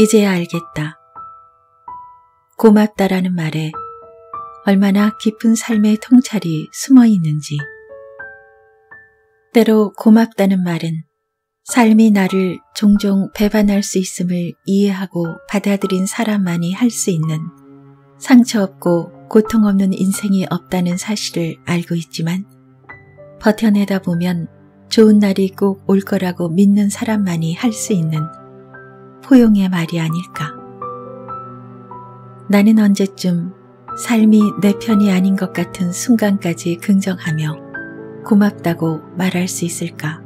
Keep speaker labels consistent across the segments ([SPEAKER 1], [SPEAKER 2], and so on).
[SPEAKER 1] 이제야 알겠다. 고맙다라는 말에 얼마나 깊은 삶의 통찰이 숨어 있는지. 때로 고맙다는 말은 삶이 나를 종종 배반할 수 있음을 이해하고 받아들인 사람만이 할 수 있는 상처 없고 고통 없는 인생이 없다는 사실을 알고 있지만 버텨내다 보면 좋은 날이 꼭 올 거라고 믿는 사람만이 할 수 있는 포용의 말이 아닐까. 나는 언제쯤 삶이 내 편이 아닌 것 같은 순간까지 긍정하며 고맙다고 말할 수 있을까?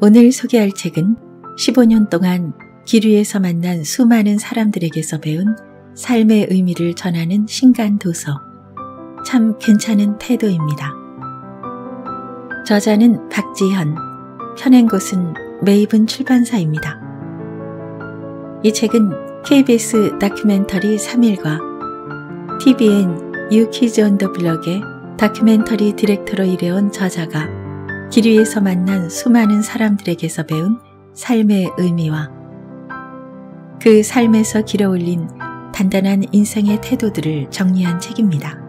[SPEAKER 1] 오늘 소개할 책은 15년 동안 길 위에서 만난 수많은 사람들에게서 배운 삶의 의미를 전하는 신간 도서. 참 괜찮은 태도입니다. 저자는 박지현, 편행 곳은 메이븐 출판사입니다. 이 책은 KBS 다큐멘터리 3일과 TVN 유키즈 언더 블럭의 다큐멘터리 디렉터로 일해온 저자가 길 위에서 만난 수많은 사람들에게서 배운 삶의 의미와 그 삶에서 길어올린 단단한 인생의 태도들을 정리한 책입니다.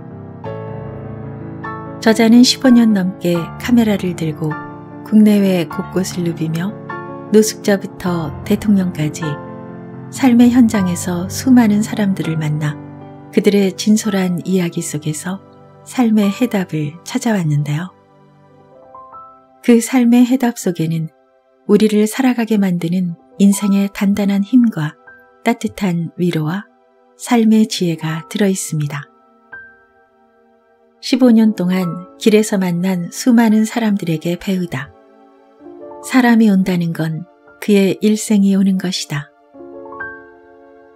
[SPEAKER 1] 저자는 15년 넘게 카메라를 들고 국내외 곳곳을 누비며 노숙자부터 대통령까지 삶의 현장에서 수많은 사람들을 만나 그들의 진솔한 이야기 속에서 삶의 해답을 찾아왔는데요. 그 삶의 해답 속에는 우리를 살아가게 만드는 인생의 단단한 힘과 따뜻한 위로와 삶의 지혜가 들어 있습니다. 15년 동안 길에서 만난 수많은 사람들에게 배우다. 사람이 온다는 건 그의 일생이 오는 것이다.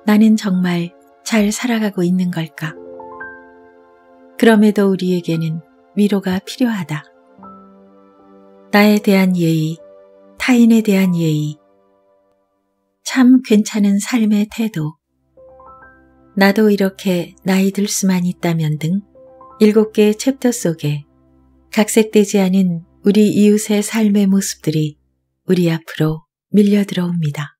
[SPEAKER 1] 나는 정말 잘 살아가고 있는 걸까? 그럼에도 우리에게는 위로가 필요하다. 나에 대한 예의, 타인에 대한 예의, 참 괜찮은 삶의 태도, 나도 이렇게 나이 들 수만 있다면 등 일곱 개의 챕터 속에 각색되지 않은 우리 이웃의 삶의 모습들이 우리 앞으로 밀려 들어옵니다.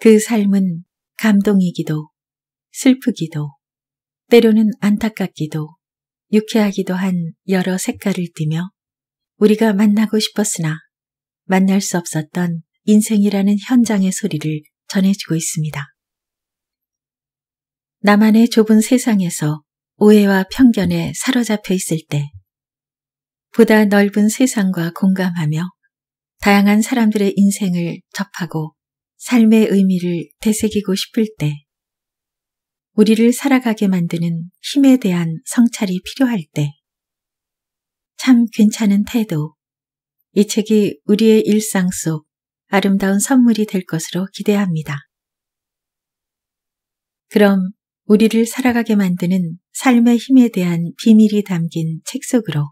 [SPEAKER 1] 그 삶은 감동이기도, 슬프기도, 때로는 안타깝기도, 유쾌하기도 한 여러 색깔을 띠며 우리가 만나고 싶었으나 만날 수 없었던 인생이라는 현장의 소리를 전해주고 있습니다. 나만의 좁은 세상에서 오해와 편견에 사로잡혀 있을 때 보다 넓은 세상과 공감하며 다양한 사람들의 인생을 접하고 삶의 의미를 되새기고 싶을 때 우리를 살아가게 만드는 힘에 대한 성찰이 필요할 때 참 괜찮은 태도 이 책이 우리의 일상 속 아름다운 선물이 될 것으로 기대합니다. 그럼 우리를 살아가게 만드는 삶의 힘에 대한 비밀이 담긴 책 속으로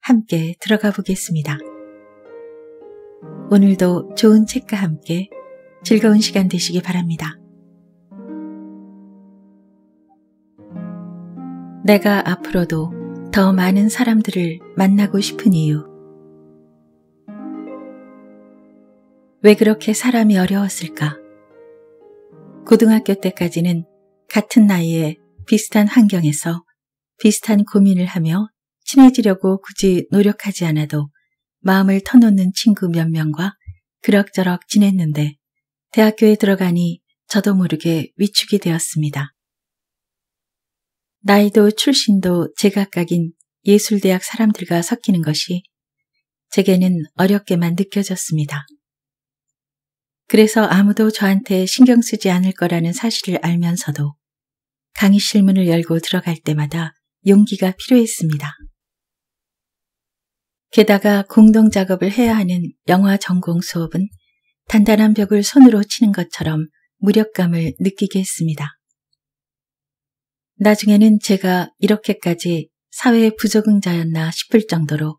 [SPEAKER 1] 함께 들어가 보겠습니다. 오늘도 좋은 책과 함께 즐거운 시간 되시기 바랍니다. 내가 앞으로도 더 많은 사람들을 만나고 싶은 이유. 왜 그렇게 사람이 어려웠을까? 고등학교 때까지는 같은 나이에 비슷한 환경에서 비슷한 고민을 하며 친해지려고 굳이 노력하지 않아도 마음을 터놓는 친구 몇 명과 그럭저럭 지냈는데 대학교에 들어가니 저도 모르게 위축이 되었습니다. 나이도 출신도 제각각인 예술대학 사람들과 섞이는 것이 제게는 어렵게만 느껴졌습니다. 그래서 아무도 저한테 신경 쓰지 않을 거라는 사실을 알면서도 강의실 문을 열고 들어갈 때마다 용기가 필요했습니다. 게다가 공동 작업을 해야 하는 영화 전공 수업은 단단한 벽을 손으로 치는 것처럼 무력감을 느끼게 했습니다. 나중에는 제가 이렇게까지 사회 부적응자였나 싶을 정도로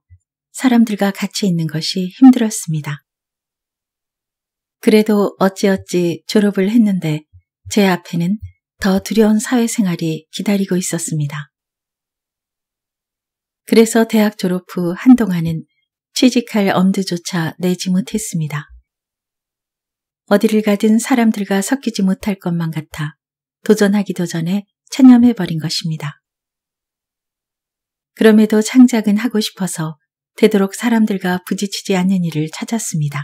[SPEAKER 1] 사람들과 같이 있는 것이 힘들었습니다. 그래도 어찌어찌 졸업을 했는데 제 앞에는 더 두려운 사회생활이 기다리고 있었습니다. 그래서 대학 졸업 후 한동안은 취직할 엄두조차 내지 못했습니다. 어디를 가든 사람들과 섞이지 못할 것만 같아 도전하기도 전에 체념해버린 것입니다. 그럼에도 창작은 하고 싶어서 되도록 사람들과 부딪히지 않는 일을 찾았습니다.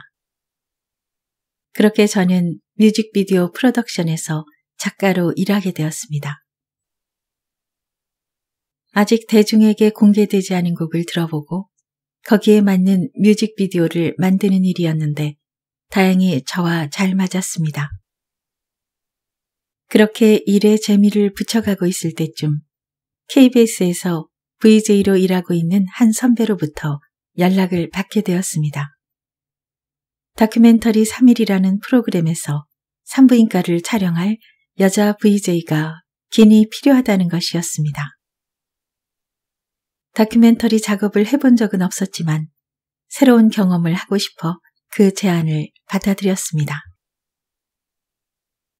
[SPEAKER 1] 그렇게 저는 뮤직비디오 프로덕션에서 작가로 일하게 되었습니다. 아직 대중에게 공개되지 않은 곡을 들어보고 거기에 맞는 뮤직비디오를 만드는 일이었는데 다행히 저와 잘 맞았습니다. 그렇게 일에 재미를 붙여가고 있을 때쯤 KBS에서 VJ로 일하고 있는 한 선배로부터 연락을 받게 되었습니다. 다큐멘터리 3일이라는 프로그램에서 산부인과를 촬영할 여자 VJ가 긴이 필요하다는 것이었습니다. 다큐멘터리 작업을 해본 적은 없었지만 새로운 경험을 하고 싶어 그 제안을 받아들였습니다.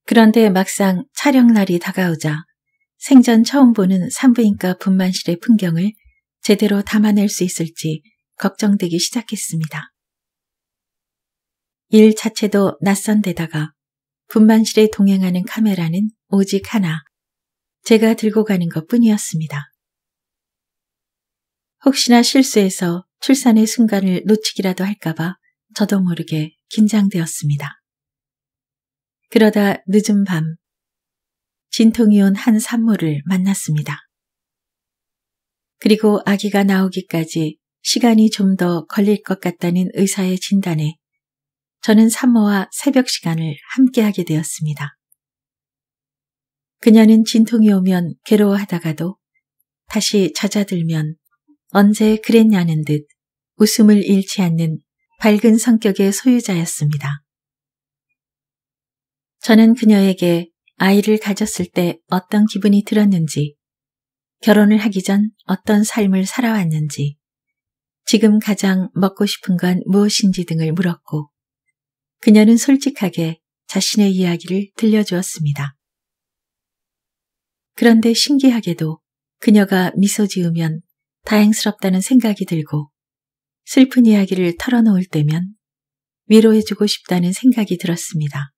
[SPEAKER 1] 그런데 막상 촬영날이 다가오자 생전 처음 보는 산부인과 분만실의 풍경을 제대로 담아낼 수 있을지 걱정되기 시작했습니다. 일 자체도 낯선 데다가 분반실에 동행하는 카메라는 오직 하나, 제가 들고 가는 것 뿐이었습니다. 혹시나 실수해서 출산의 순간을 놓치기라도 할까봐 저도 모르게 긴장되었습니다. 그러다 늦은 밤, 진통이 온 한 산모를 만났습니다. 그리고 아기가 나오기까지 시간이 좀 더 걸릴 것 같다는 의사의 진단에 저는 사모와 새벽 시간을 함께하게 되었습니다. 그녀는 진통이 오면 괴로워하다가도 다시 잦아들면 언제 그랬냐는 듯 웃음을 잃지 않는 밝은 성격의 소유자였습니다. 저는 그녀에게 아이를 가졌을 때 어떤 기분이 들었는지, 결혼을 하기 전 어떤 삶을 살아왔는지, 지금 가장 먹고 싶은 건 무엇인지 등을 물었고, 그녀는 솔직하게 자신의 이야기를 들려주었습니다. 그런데 신기하게도 그녀가 미소 지으면 다행스럽다는 생각이 들고 슬픈 이야기를 털어놓을 때면 위로해주고 싶다는 생각이 들었습니다.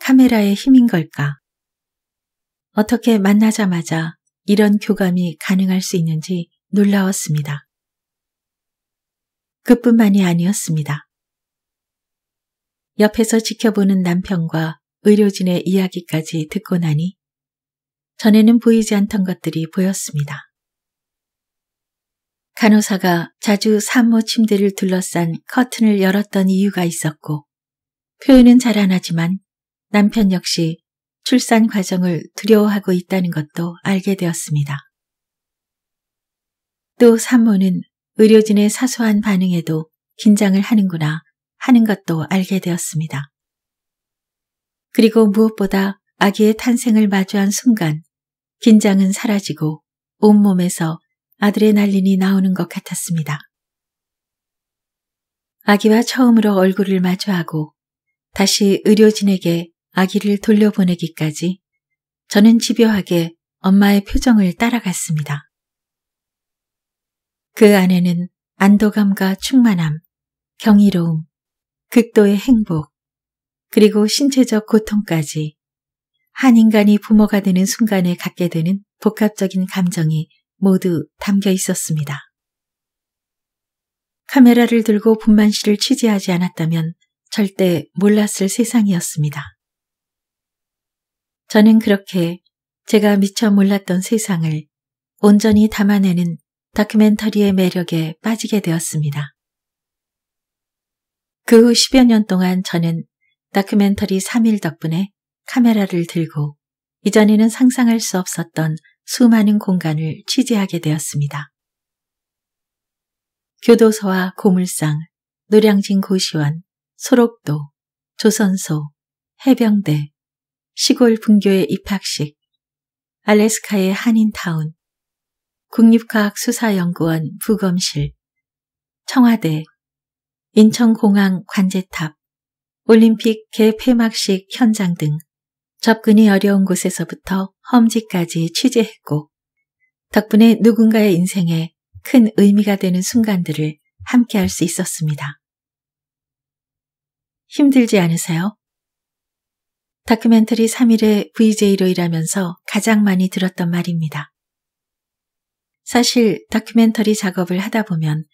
[SPEAKER 1] 카메라의 힘인 걸까? 어떻게 만나자마자 이런 교감이 가능할 수 있는지 놀라웠습니다. 그뿐만이 아니었습니다. 옆에서 지켜보는 남편과 의료진의 이야기까지 듣고 나니 전에는 보이지 않던 것들이 보였습니다. 간호사가 자주 산모 침대를 둘러싼 커튼을 열었던 이유가 있었고 표현은 잘 안 하지만 남편 역시 출산 과정을 두려워하고 있다는 것도 알게 되었습니다. 또 산모는 의료진의 사소한 반응에도 긴장을 하는구나 하는 것도 알게 되었습니다. 그리고 무엇보다 아기의 탄생을 마주한 순간 긴장은 사라지고 온몸에서 아드레날린이 나오는 것 같았습니다. 아기와 처음으로 얼굴을 마주하고 다시 의료진에게 아기를 돌려보내기까지 저는 집요하게 엄마의 표정을 따라갔습니다. 그 안에는 안도감과 충만함, 경이로움, 극도의 행복, 그리고 신체적 고통까지 한 인간이 부모가 되는 순간에 갖게 되는 복합적인 감정이 모두 담겨 있었습니다. 카메라를 들고 분만 씨를 취재하지 않았다면 절대 몰랐을 세상이었습니다. 저는 그렇게 제가 미처 몰랐던 세상을 온전히 담아내는 다큐멘터리의 매력에 빠지게 되었습니다. 그후 10여 년 동안 저는 다큐멘터리 3일 덕분에 카메라를 들고 이전에는 상상할 수 없었던 수많은 공간을 취재하게 되었습니다. 교도소와 고물상, 노량진 고시원, 소록도, 조선소, 해병대, 시골 분교의 입학식, 알래스카의 한인타운, 국립과학수사연구원 부검실, 청와대, 인천공항 관제탑, 올림픽 개폐막식 현장 등 접근이 어려운 곳에서부터 험지까지 취재했고 덕분에 누군가의 인생에 큰 의미가 되는 순간들을 함께 할 수 있었습니다. 힘들지 않으세요? 다큐멘터리 3일의 VJ로 일하면서 가장 많이 들었던 말입니다. 사실 다큐멘터리 작업을 하다 보면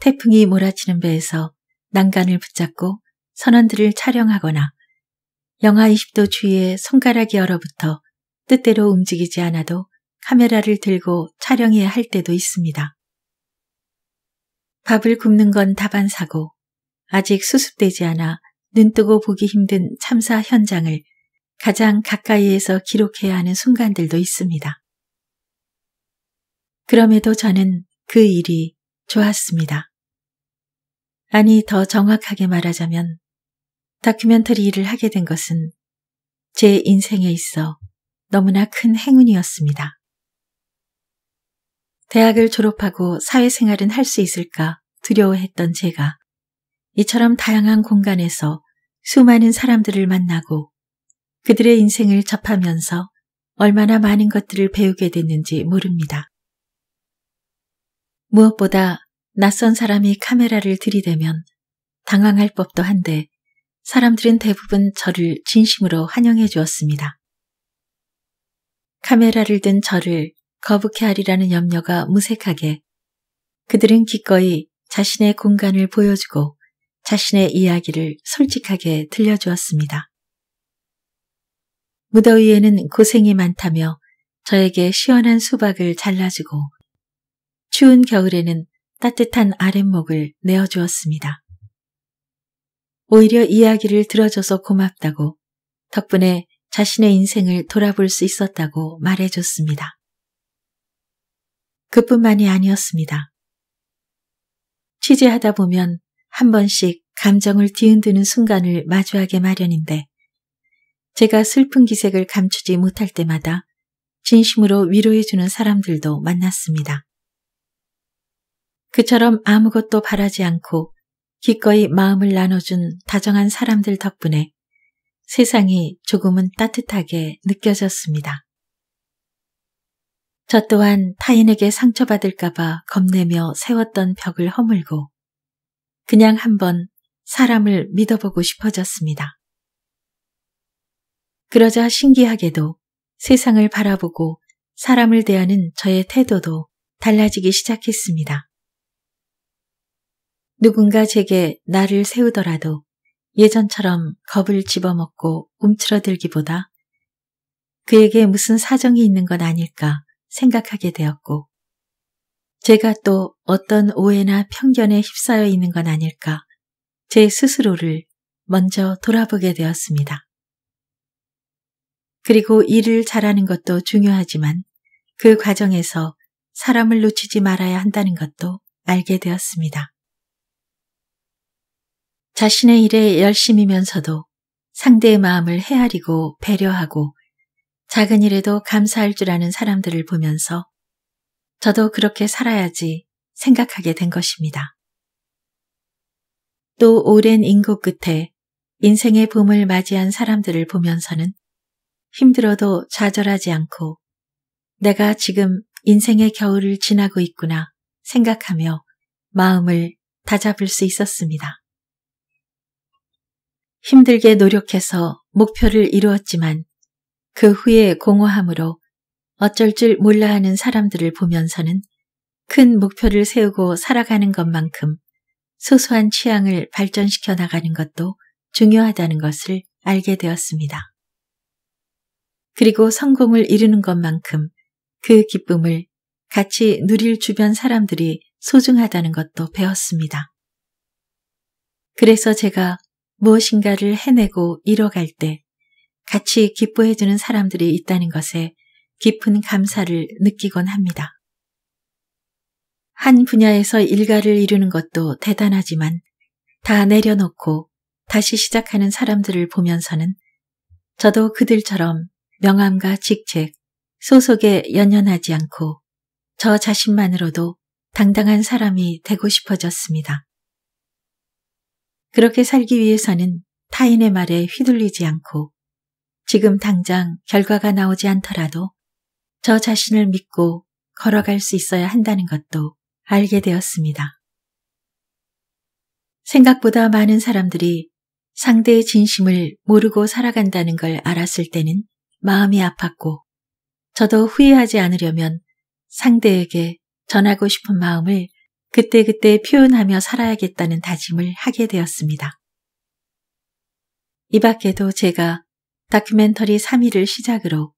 [SPEAKER 1] 태풍이 몰아치는 배에서 난간을 붙잡고 선원들을 촬영하거나 영하 20도 주위에 손가락이 얼어붙어 뜻대로 움직이지 않아도 카메라를 들고 촬영해야 할 때도 있습니다. 밥을 굽는 건 다반사고 아직 수습되지 않아 눈뜨고 보기 힘든 참사 현장을 가장 가까이에서 기록해야 하는 순간들도 있습니다. 그럼에도 저는 그 일이 좋았습니다. 아니, 더 정확하게 말하자면 다큐멘터리를 하게 된 것은 제 인생에 있어 너무나 큰 행운이었습니다. 대학을 졸업하고 사회생활은 할 수 있을까 두려워했던 제가 이처럼 다양한 공간에서 수많은 사람들을 만나고 그들의 인생을 접하면서 얼마나 많은 것들을 배우게 됐는지 모릅니다. 무엇보다 낯선 사람이 카메라를 들이대면 당황할 법도 한데 사람들은 대부분 저를 진심으로 환영해 주었습니다. 카메라를 든 저를 거북해 하리라는 염려가 무색하게 그들은 기꺼이 자신의 공간을 보여주고 자신의 이야기를 솔직하게 들려주었습니다. 무더위에는 고생이 많다며 저에게 시원한 수박을 잘라주고 추운 겨울에는 따뜻한 아랫목을 내어주었습니다. 오히려 이야기를 들어줘서 고맙다고 덕분에 자신의 인생을 돌아볼 수 있었다고 말해줬습니다. 그뿐만이 아니었습니다. 취재하다 보면 한 번씩 감정을 뒤흔드는 순간을 마주하게 마련인데 제가 슬픈 기색을 감추지 못할 때마다 진심으로 위로해주는 사람들도 만났습니다. 그처럼 아무것도 바라지 않고 기꺼이 마음을 나눠준 다정한 사람들 덕분에 세상이 조금은 따뜻하게 느껴졌습니다. 저 또한 타인에게 상처받을까봐 겁내며 세웠던 벽을 허물고 그냥 한번 사람을 믿어보고 싶어졌습니다. 그러자 신기하게도 세상을 바라보고 사람을 대하는 저의 태도도 달라지기 시작했습니다. 누군가 제게 나를 세우더라도 예전처럼 겁을 집어먹고 움츠러들기보다 그에게 무슨 사정이 있는 건 아닐까 생각하게 되었고 제가 또 어떤 오해나 편견에 휩싸여 있는 건 아닐까 제 스스로를 먼저 돌아보게 되었습니다. 그리고 일을 잘하는 것도 중요하지만 그 과정에서 사람을 놓치지 말아야 한다는 것도 알게 되었습니다. 자신의 일에 열심이면서도 상대의 마음을 헤아리고 배려하고 작은 일에도 감사할 줄 아는 사람들을 보면서 저도 그렇게 살아야지 생각하게 된 것입니다. 또 오랜 인구 끝에 인생의 봄을 맞이한 사람들을 보면서는 힘들어도 좌절하지 않고 내가 지금 인생의 겨울을 지나고 있구나 생각하며 마음을 다잡을 수 있었습니다. 힘들게 노력해서 목표를 이루었지만 그 후에 공허함으로 어쩔 줄 몰라 하는 사람들을 보면서는 큰 목표를 세우고 살아가는 것만큼 소소한 취향을 발전시켜 나가는 것도 중요하다는 것을 알게 되었습니다. 그리고 성공을 이루는 것만큼 그 기쁨을 같이 누릴 주변 사람들이 소중하다는 것도 배웠습니다. 그래서 제가 무엇인가를 해내고 잃어갈때 같이 기뻐해주는 사람들이 있다는 것에 깊은 감사를 느끼곤 합니다. 한 분야에서 일가를 이루는 것도 대단하지만 다 내려놓고 다시 시작하는 사람들을 보면서는 저도 그들처럼 명함과 직책, 소속에 연연하지 않고 저 자신만으로도 당당한 사람이 되고 싶어졌습니다. 그렇게 살기 위해서는 타인의 말에 휘둘리지 않고 지금 당장 결과가 나오지 않더라도 저 자신을 믿고 걸어갈 수 있어야 한다는 것도 알게 되었습니다. 생각보다 많은 사람들이 상대의 진심을 모르고 살아간다는 걸 알았을 때는 마음이 아팠고 저도 후회하지 않으려면 상대에게 전하고 싶은 마음을 그때그때 표현하며 살아야겠다는 다짐을 하게 되었습니다. 이 밖에도 제가 다큐멘터리 3위를 시작으로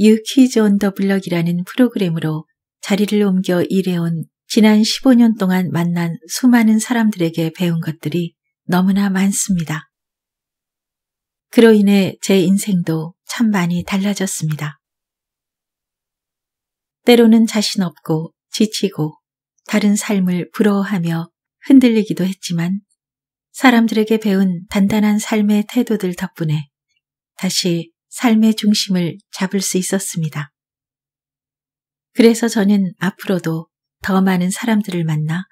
[SPEAKER 1] 유 퀴즈 온더 블럭이라는 프로그램으로 자리를 옮겨 일해온 지난 15년 동안 만난 수많은 사람들에게 배운 것들이 너무나 많습니다. 그로 인해 제 인생도 참 많이 달라졌습니다. 때로는 자신 없고 지치고 다른 삶을 부러워하며 흔들리기도 했지만 사람들에게 배운 단단한 삶의 태도들 덕분에 다시 삶의 중심을 잡을 수 있었습니다. 그래서 저는 앞으로도 더 많은 사람들을 만나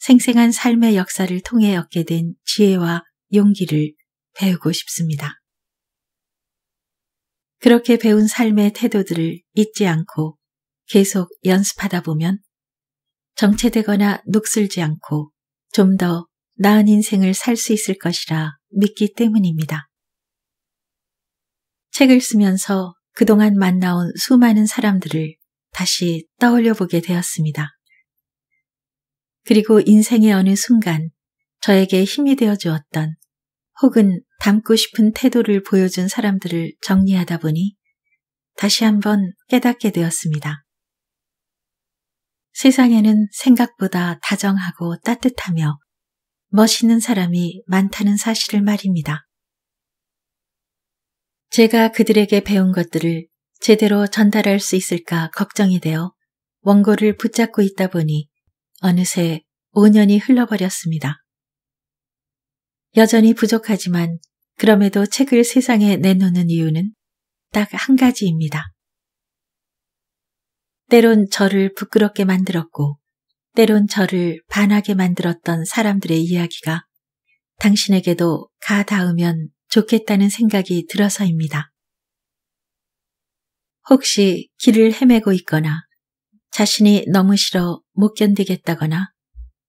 [SPEAKER 1] 생생한 삶의 역사를 통해 얻게 된 지혜와 용기를 배우고 싶습니다. 그렇게 배운 삶의 태도들을 잊지 않고 계속 연습하다 보면 정체되거나 녹슬지 않고 좀 더 나은 인생을 살 수 있을 것이라 믿기 때문입니다. 책을 쓰면서 그동안 만나온 수많은 사람들을 다시 떠올려 보게 되었습니다. 그리고 인생의 어느 순간 저에게 힘이 되어 주었던 혹은 닮고 싶은 태도를 보여준 사람들을 정리하다 보니 다시 한번 깨닫게 되었습니다. 세상에는 생각보다 다정하고 따뜻하며 멋있는 사람이 많다는 사실을 말입니다. 제가 그들에게 배운 것들을 제대로 전달할 수 있을까 걱정이 되어 원고를 붙잡고 있다 보니 어느새 5년이 흘러버렸습니다. 여전히 부족하지만 그럼에도 책을 세상에 내놓는 이유는 딱 한 가지입니다. 때론 저를 부끄럽게 만들었고 때론 저를 반하게 만들었던 사람들의 이야기가 당신에게도 가 닿으면 좋겠다는 생각이 들어서입니다. 혹시 길을 헤매고 있거나 자신이 너무 싫어 못 견디겠다거나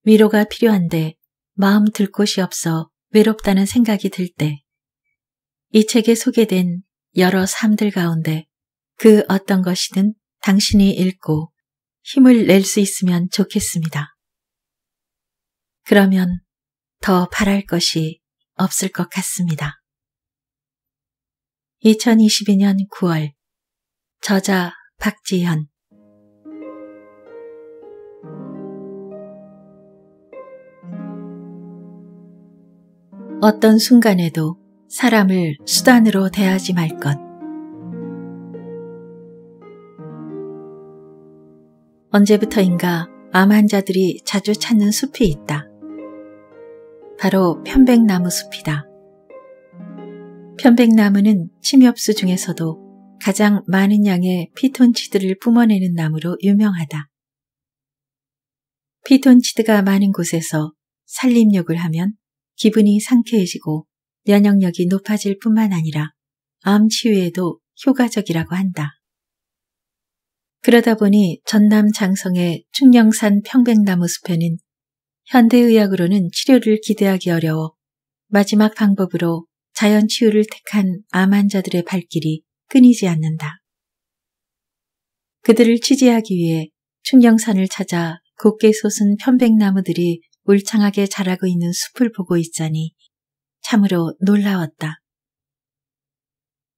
[SPEAKER 1] 위로가 필요한데 마음 들 곳이 없어 외롭다는 생각이 들 때 이 책에 소개된 여러 삶들 가운데 그 어떤 것이든 당신이 읽고 힘을 낼 수 있으면 좋겠습니다. 그러면 더 바랄 것이 없을 것 같습니다. 2022년 9월 저자 박지현 어떤 순간에도 사람을 수단으로 대하지 말 것. 언제부터인가 암 환자들이 자주 찾는 숲이 있다. 바로 편백나무 숲이다. 편백나무는 침엽수 중에서도 가장 많은 양의 피톤치드를 뿜어내는 나무로 유명하다. 피톤치드가 많은 곳에서 산림욕을 하면 기분이 상쾌해지고 면역력이 높아질 뿐만 아니라 암 치유에도 효과적이라고 한다. 그러다 보니 전남 장성의 충령산 평백나무 숲에는 현대의학으로는 치료를 기대하기 어려워 마지막 방법으로 자연 치유를 택한 암 환자들의 발길이 끊이지 않는다. 그들을 취재하기 위해 충령산을 찾아 곱게 솟은 편백나무들이 울창하게 자라고 있는 숲을 보고 있자니 참으로 놀라웠다.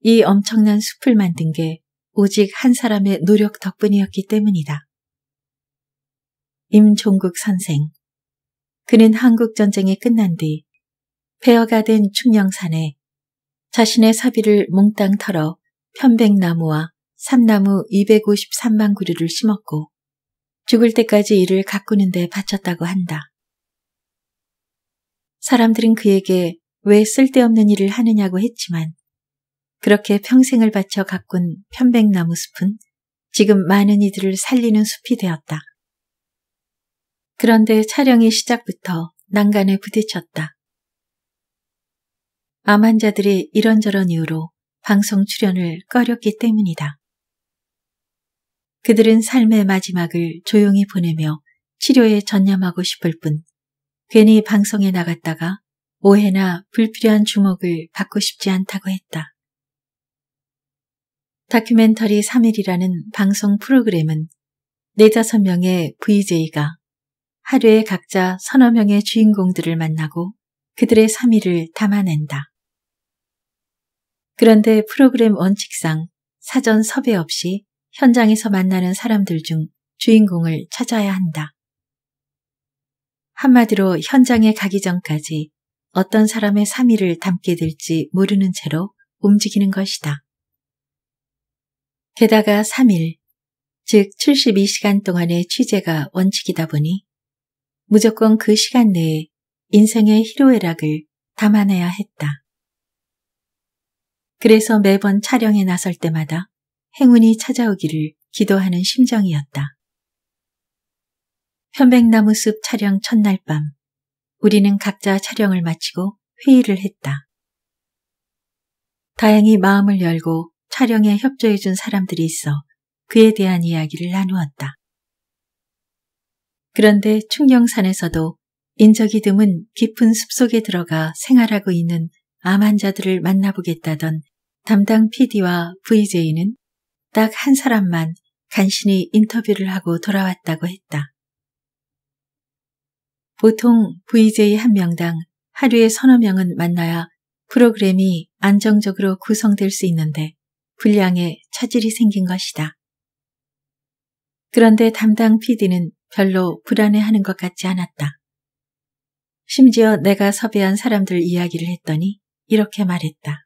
[SPEAKER 1] 이 엄청난 숲을 만든 게 오직 한 사람의 노력 덕분이었기 때문이다. 임종국 선생. 그는 한국전쟁이 끝난 뒤 폐허가 된 충령산에 자신의 사비를 몽땅 털어 편백나무와 삼나무 253만 구류를 심었고 죽을 때까지 이를 가꾸는 데 바쳤다고 한다. 사람들은 그에게 왜 쓸데없는 일을 하느냐고 했지만 그렇게 평생을 바쳐 가꾼 편백나무 숲은 지금 많은 이들을 살리는 숲이 되었다. 그런데 촬영의 시작부터 난간에 부딪혔다. 암 환자들이 이런저런 이유로 방송 출연을 꺼렸기 때문이다. 그들은 삶의 마지막을 조용히 보내며 치료에 전념하고 싶을 뿐 괜히 방송에 나갔다가 오해나 불필요한 주목을 받고 싶지 않다고 했다. 다큐멘터리 3일이라는 방송 프로그램은 4-5명의 VJ가 하루에 각자 서너 명의 주인공들을 만나고 그들의 3일을 담아낸다. 그런데 프로그램 원칙상 사전 섭외 없이 현장에서 만나는 사람들 중 주인공을 찾아야 한다. 한마디로 현장에 가기 전까지 어떤 사람의 3일을 담게 될지 모르는 채로 움직이는 것이다. 게다가 3일, 즉 72시간 동안의 취재가 원칙이다 보니 무조건 그 시간 내에 인생의 희로애락을 담아내야 했다. 그래서 매번 촬영에 나설 때마다 행운이 찾아오기를 기도하는 심정이었다. 편백나무 숲 촬영 첫날 밤, 우리는 각자 촬영을 마치고 회의를 했다. 다행히 마음을 열고 촬영에 협조해준 사람들이 있어 그에 대한 이야기를 나누었다. 그런데 충령산에서도 인적이 드문 깊은 숲속에 들어가 생활하고 있는 암 환자들을 만나보겠다던 담당 PD와 VJ는 딱 한 사람만 간신히 인터뷰를 하고 돌아왔다고 했다. 보통 VJ 한 명당 하루에 서너 명은 만나야 프로그램이 안정적으로 구성될 수 있는데 분량에 차질이 생긴 것이다. 그런데 담당 PD는 별로 불안해하는 것 같지 않았다. 심지어 내가 섭외한 사람들 이야기를 했더니 이렇게 말했다.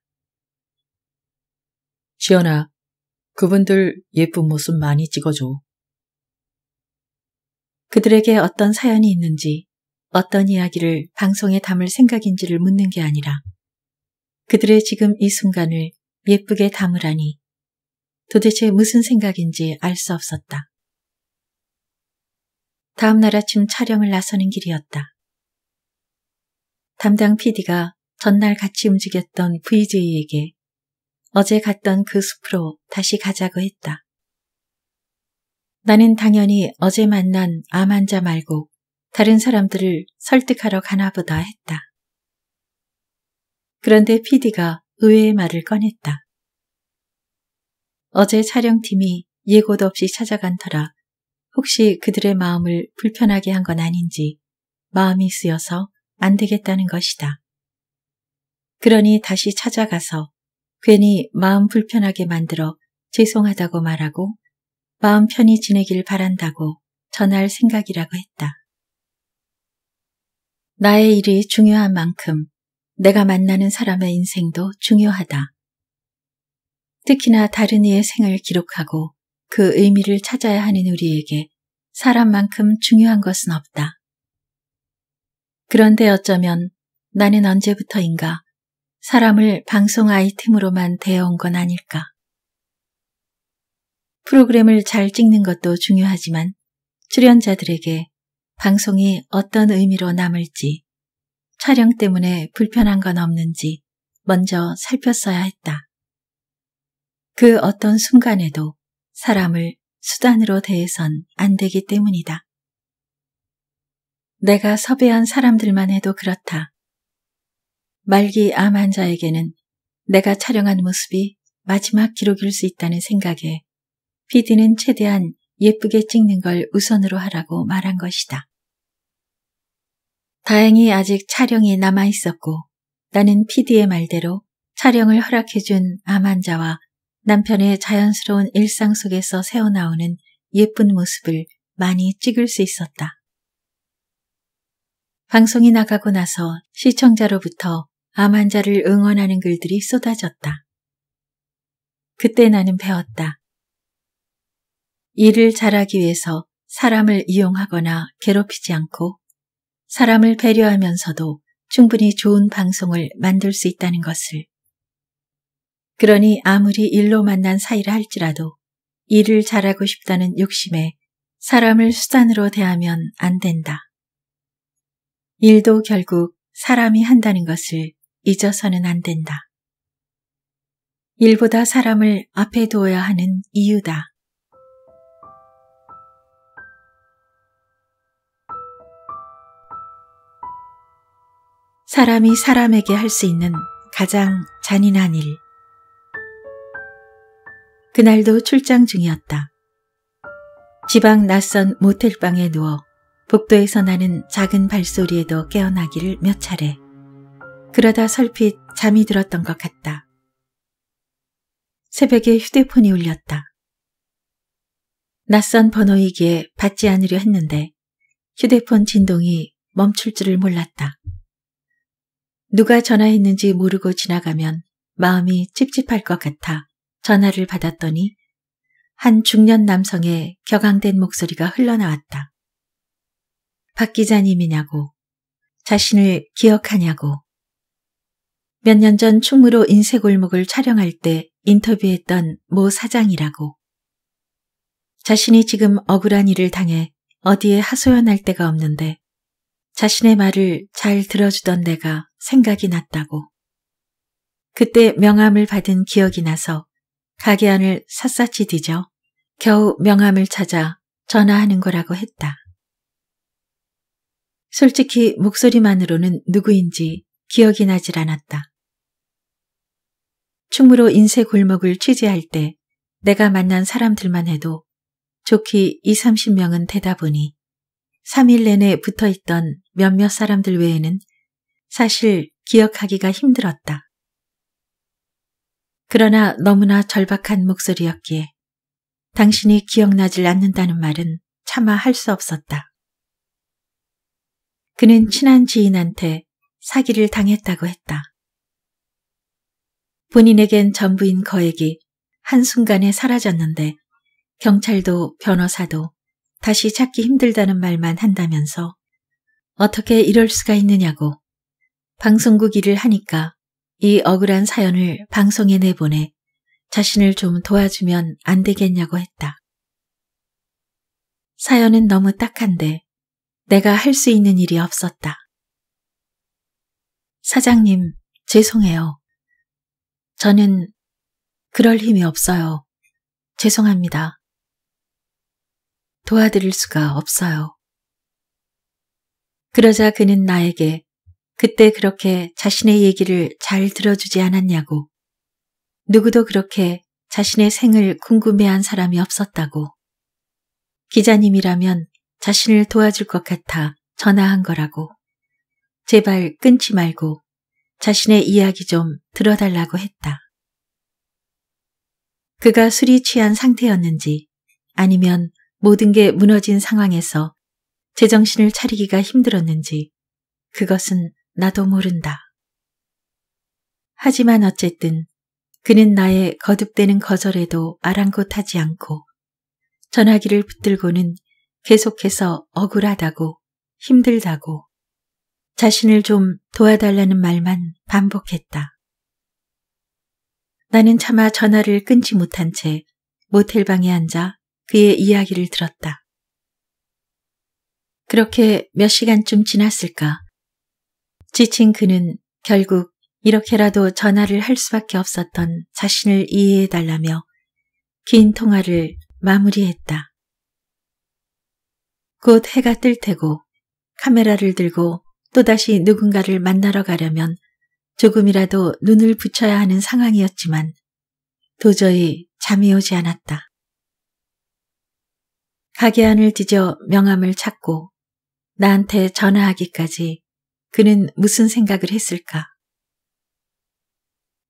[SPEAKER 1] 지연아, 그분들 예쁜 모습 많이 찍어줘. 그들에게 어떤 사연이 있는지, 어떤 이야기를 방송에 담을 생각인지를 묻는 게 아니라 그들의 지금 이 순간을 예쁘게 담으라니 도대체 무슨 생각인지 알 수 없었다. 다음 날 아침 촬영을 나서는 길이었다. 담당 PD가 전날 같이 움직였던 VJ에게 어제 갔던 그 숲으로 다시 가자고 했다. 나는 당연히 어제 만난 암 환자 말고 다른 사람들을 설득하러 가나 보다 했다. 그런데 PD가 의외의 말을 꺼냈다. 어제 촬영팀이 예고도 없이 찾아간 터라 혹시 그들의 마음을 불편하게 한 건 아닌지 마음이 쓰여서 안 되겠다는 것이다. 그러니 다시 찾아가서 괜히 마음 불편하게 만들어 죄송하다고 말하고 마음 편히 지내길 바란다고 전할 생각이라고 했다. 나의 일이 중요한 만큼 내가 만나는 사람의 인생도 중요하다. 특히나 다른 이의 생을 기록하고 그 의미를 찾아야 하는 우리에게 사람만큼 중요한 것은 없다. 그런데 어쩌면 나는 언제부터인가 사람을 방송 아이템으로만 대해온 건 아닐까. 프로그램을 잘 찍는 것도 중요하지만 출연자들에게 방송이 어떤 의미로 남을지 촬영 때문에 불편한 건 없는지 먼저 살폈어야 했다. 그 어떤 순간에도 사람을 수단으로 대해선 안 되기 때문이다. 내가 섭외한 사람들만 해도 그렇다. 말기 암 환자에게는 내가 촬영한 모습이 마지막 기록일 수 있다는 생각에 피디는 최대한 예쁘게 찍는 걸 우선으로 하라고 말한 것이다. 다행히 아직 촬영이 남아있었고 나는 PD의 말대로 촬영을 허락해준 암환자와 남편의 자연스러운 일상 속에서 새어나오는 예쁜 모습을 많이 찍을 수 있었다. 방송이 나가고 나서 시청자로부터 암 환자를 응원하는 글들이 쏟아졌다. 그때 나는 배웠다. 일을 잘하기 위해서 사람을 이용하거나 괴롭히지 않고 사람을 배려하면서도 충분히 좋은 방송을 만들 수 있다는 것을. 그러니 아무리 일로 만난 사이라 할지라도 일을 잘하고 싶다는 욕심에 사람을 수단으로 대하면 안 된다. 일도 결국 사람이 한다는 것을 잊어서는 안 된다. 일보다 사람을 앞에 두어야 하는 이유다. 사람이 사람에게 할 수 있는 가장 잔인한 일. 그날도 출장 중이었다. 지방 낯선 모텔방에 누워 복도에서 나는 작은 발소리에도 깨어나기를 몇 차례. 그러다 설핏 잠이 들었던 것 같다. 새벽에 휴대폰이 울렸다. 낯선 번호이기에 받지 않으려 했는데 휴대폰 진동이 멈출 줄을 몰랐다. 누가 전화했는지 모르고 지나가면 마음이 찝찝할 것 같아 전화를 받았더니 한 중년 남성의 격앙된 목소리가 흘러나왔다. 박 기자님이냐고, 자신을 기억하냐고. 몇 년 전 충무로 인쇄골목을 촬영할 때 인터뷰했던 모 사장이라고. 자신이 지금 억울한 일을 당해 어디에 하소연할 데가 없는데 자신의 말을 잘 들어주던 내가 생각이 났다고. 그때 명함을 받은 기억이 나서 가게 안을 샅샅이 뒤져 겨우 명함을 찾아 전화하는 거라고 했다. 솔직히 목소리만으로는 누구인지 기억이 나질 않았다. 충무로 인쇄 골목을 취재할 때 내가 만난 사람들만 해도 좋기 2, 30명은 되다 보니 3일 내내 붙어 있던 몇몇 사람들 외에는 사실 기억하기가 힘들었다. 그러나 너무나 절박한 목소리였기에 당신이 기억나질 않는다는 말은 차마 할 수 없었다. 그는 친한 지인한테 사기를 당했다고 했다. 본인에겐 전부인 거액이 한순간에 사라졌는데 경찰도 변호사도 다시 찾기 힘들다는 말만 한다면서 어떻게 이럴 수가 있느냐고 방송국 일을 하니까 이 억울한 사연을 방송에 내보내 자신을 좀 도와주면 안 되겠냐고 했다. 사연은 너무 딱한데 내가 할 수 있는 일이 없었다. 사장님, 죄송해요. 저는 그럴 힘이 없어요. 죄송합니다. 도와드릴 수가 없어요. 그러자 그는 나에게 그때 그렇게 자신의 얘기를 잘 들어주지 않았냐고. 누구도 그렇게 자신의 생을 궁금해한 사람이 없었다고. 기자님이라면 자신을 도와줄 것 같아 전화한 거라고. 제발 끊지 말고 자신의 이야기 좀 들어달라고 했다. 그가 술이 취한 상태였는지 아니면 모든 게 무너진 상황에서 제정신을 차리기가 힘들었는지 그것은 나도 모른다. 하지만 어쨌든 그는 나의 거듭되는 거절에도 아랑곳하지 않고 전화기를 붙들고는 계속해서 억울하다고 힘들다고 자신을 좀 도와달라는 말만 반복했다. 나는 차마 전화를 끊지 못한 채 모텔방에 앉아 그의 이야기를 들었다. 그렇게 몇 시간쯤 지났을까. 지친 그는 결국 이렇게라도 전화를 할 수밖에 없었던 자신을 이해해달라며 긴 통화를 마무리했다. 곧 해가 뜰 테고 카메라를 들고 또다시 누군가를 만나러 가려면 조금이라도 눈을 붙여야 하는 상황이었지만 도저히 잠이 오지 않았다. 가계안을 뒤져 명함을 찾고 나한테 전화하기까지 그는 무슨 생각을 했을까?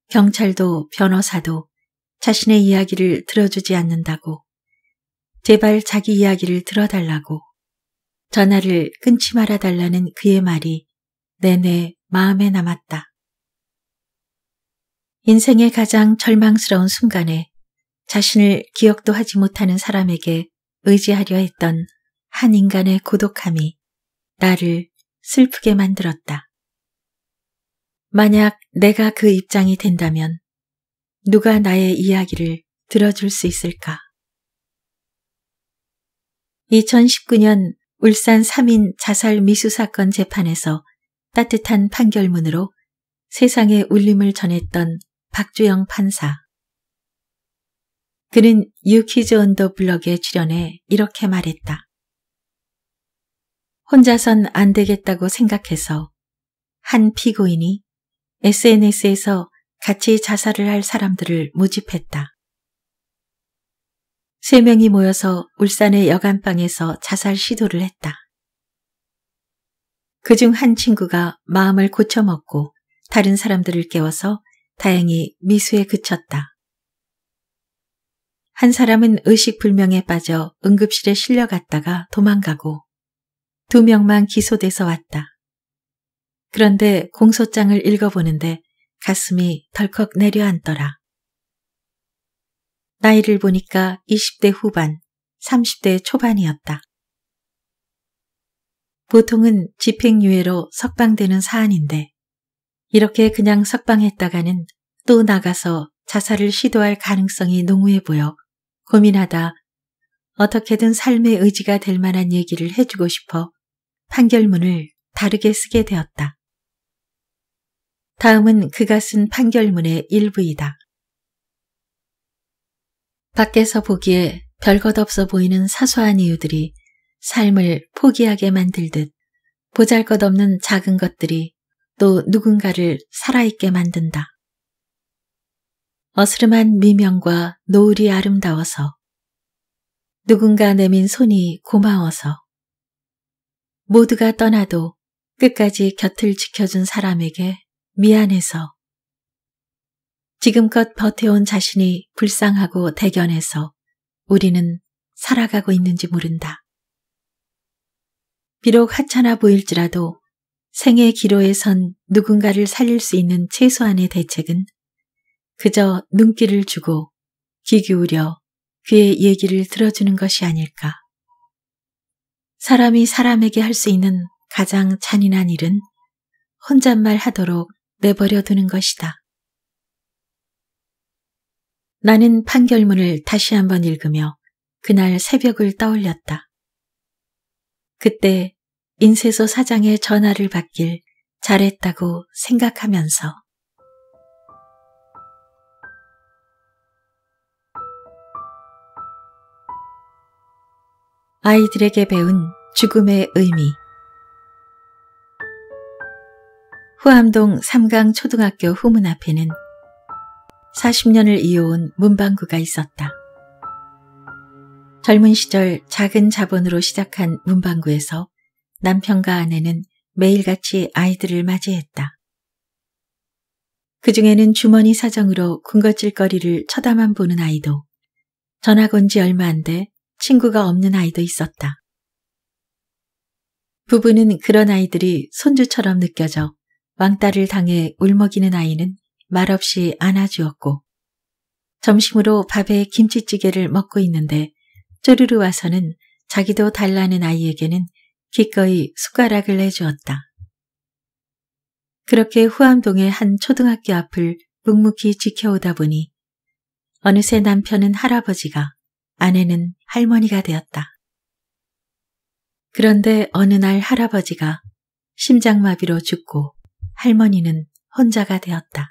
[SPEAKER 1] 경찰도 변호사도 자신의 이야기를 들어주지 않는다고 제발 자기 이야기를 들어달라고 전화를 끊지 말아달라는 그의 말이 내내 마음에 남았다. 인생의 가장 절망스러운 순간에 자신을 기억도 하지 못하는 사람에게 의지하려 했던 한 인간의 고독함이 나를 슬프게 만들었다. 만약 내가 그 입장이 된다면 누가 나의 이야기를 들어줄 수 있을까? 2019년 울산 3인 자살 미수 사건 재판에서 따뜻한 판결문으로 세상에 울림을 전했던 박주영 판사. 그는 유키즈 언더 블럭에 출연해 이렇게 말했다. 혼자선 안 되겠다고 생각해서 한 피고인이 SNS에서 같이 자살을 할 사람들을 모집했다. 세 명이 모여서 울산의 여간방에서 자살 시도를 했다. 그 중 한 친구가 마음을 고쳐먹고 다른 사람들을 깨워서 다행히 미수에 그쳤다. 한 사람은 의식불명에 빠져 응급실에 실려갔다가 도망가고 두 명만 기소돼서 왔다. 그런데 공소장을 읽어보는데 가슴이 덜컥 내려앉더라. 나이를 보니까 20대 후반, 30대 초반이었다. 보통은 집행유예로 석방되는 사안인데 이렇게 그냥 석방했다가는 또 나가서 자살을 시도할 가능성이 농후해 보여 고민하다 어떻게든 삶의 의지가 될 만한 얘기를 해주고 싶어 판결문을 다르게 쓰게 되었다. 다음은 그가 쓴 판결문의 일부이다. 밖에서 보기에 별것 없어 보이는 사소한 이유들이 삶을 포기하게 만들듯 보잘 것 없는 작은 것들이 또 누군가를 살아있게 만든다. 어스름한 미명과 노을이 아름다워서 누군가 내민 손이 고마워서 모두가 떠나도 끝까지 곁을 지켜준 사람에게 미안해서 지금껏 버텨온 자신이 불쌍하고 대견해서 우리는 살아가고 있는지 모른다. 비록 하찮아 보일지라도 생의 기로에선 누군가를 살릴 수 있는 최소한의 대책은 그저 눈길을 주고 귀 기울여 그의 얘기를 들어주는 것이 아닐까. 사람이 사람에게 할 수 있는 가장 잔인한 일은 혼잣말 하도록 내버려 두는 것이다. 나는 판결문을 다시 한번 읽으며 그날 새벽을 떠올렸다. 그때 인쇄소 사장의 전화를 받길 잘했다고 생각하면서 아이들에게 배운 죽음의 의미 후암동 삼강초등학교 후문 앞에는 40년을 이어온 문방구가 있었다. 젊은 시절 작은 자본으로 시작한 문방구에서 남편과 아내는 매일같이 아이들을 맞이했다. 그중에는 주머니 사정으로 군것질거리를 쳐다만 보는 아이도 전학 온 지 얼마 안돼 친구가 없는 아이도 있었다. 부부는 그런 아이들이 손주처럼 느껴져 왕따를 당해 울먹이는 아이는 말없이 안아주었고 점심으로 밥에 김치찌개를 먹고 있는데 쪼르르 와서는 자기도 달라는 아이에게는 기꺼이 숟가락을 내주었다. 그렇게 후암동의 한 초등학교 앞을 묵묵히 지켜오다 보니 어느새 남편은 할아버지가 아내는 할머니가 되었다. 그런데 어느 날 할아버지가 심장마비로 죽고 할머니는 혼자가 되었다.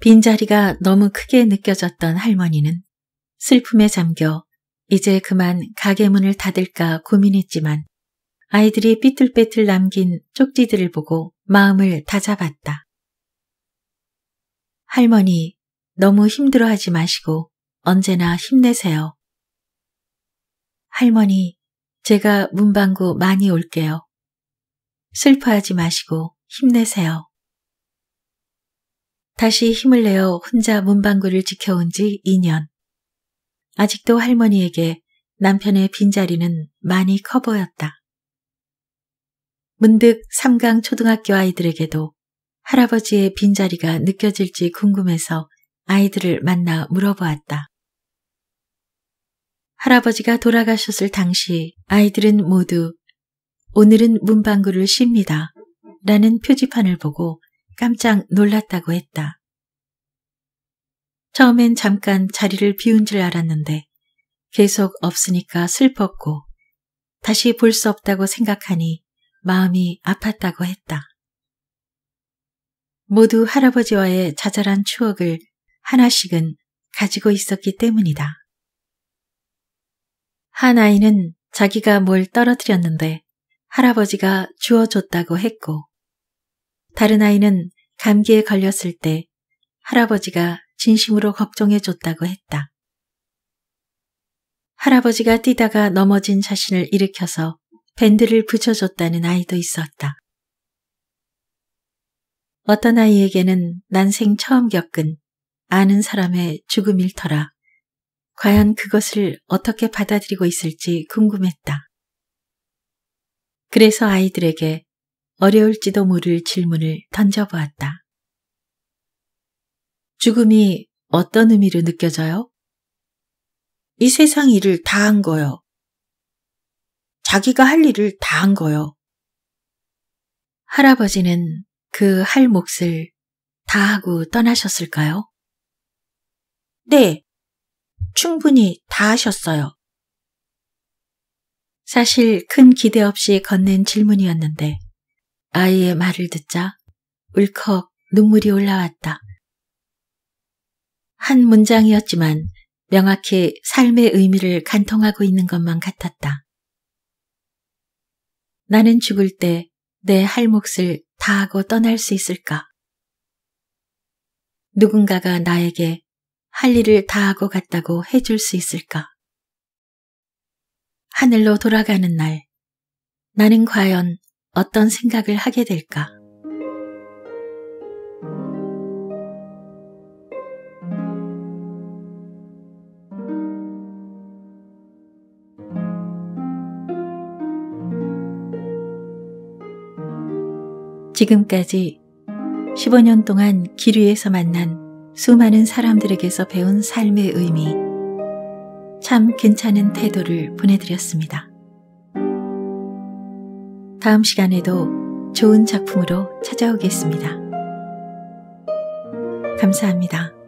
[SPEAKER 1] 빈자리가 너무 크게 느껴졌던 할머니는 슬픔에 잠겨 이제 그만 가게 문을 닫을까 고민했지만 아이들이 삐뚤빼뚤 남긴 쪽지들을 보고 마음을 다잡았다. 할머니, 너무 힘들어하지 마시고 언제나 힘내세요. 할머니, 제가 문방구 많이 올게요. 슬퍼하지 마시고 힘내세요. 다시 힘을 내어 혼자 문방구를 지켜온 지 2년. 아직도 할머니에게 남편의 빈자리는 많이 커 보였다. 문득 삼강 초등학교 아이들에게도 할아버지의 빈자리가 느껴질지 궁금해서 아이들을 만나 물어보았다. 할아버지가 돌아가셨을 당시 아이들은 모두 오늘은 문방구를 쉽니다. 라는 표지판을 보고 깜짝 놀랐다고 했다. 처음엔 잠깐 자리를 비운 줄 알았는데 계속 없으니까 슬펐고 다시 볼 수 없다고 생각하니 마음이 아팠다고 했다. 모두 할아버지와의 자잘한 추억을 하나씩은 가지고 있었기 때문이다. 한 아이는 자기가 뭘 떨어뜨렸는데 할아버지가 주워줬다고 했고, 다른 아이는 감기에 걸렸을 때 할아버지가 진심으로 걱정해줬다고 했다. 할아버지가 뛰다가 넘어진 자신을 일으켜서 밴드를 붙여줬다는 아이도 있었다. 어떤 아이에게는 난생 처음 겪은 아는 사람의 죽음일 터라 과연 그것을 어떻게 받아들이고 있을지 궁금했다. 그래서 아이들에게 어려울지도 모를 질문을 던져보았다. 죽음이 어떤 의미로 느껴져요? 이 세상 일을 다 한 거요. 자기가 할 일을 다 한 거요. 할아버지는 그 할 몫을 다 하고 떠나셨을까요? 네, 충분히 다 하셨어요. 사실 큰 기대 없이 건넨 질문이었는데 아이의 말을 듣자 울컥 눈물이 올라왔다. 한 문장이었지만 명확히 삶의 의미를 간통하고 있는 것만 같았다. 나는 죽을 때 내 할 몫을 다하고 떠날 수 있을까? 누군가가 나에게 할 일을 다 하고 갔다고 해줄 수 있을까? 하늘로 돌아가는 날, 나는 과연 어떤 생각을 하게 될까? 지금까지 15년 동안 길위에서 만난 수많은 사람들에게서 배운 삶의 의미, 참 괜찮은 태도를 보내드렸습니다. 다음 시간에도 좋은 작품으로 찾아오겠습니다. 감사합니다.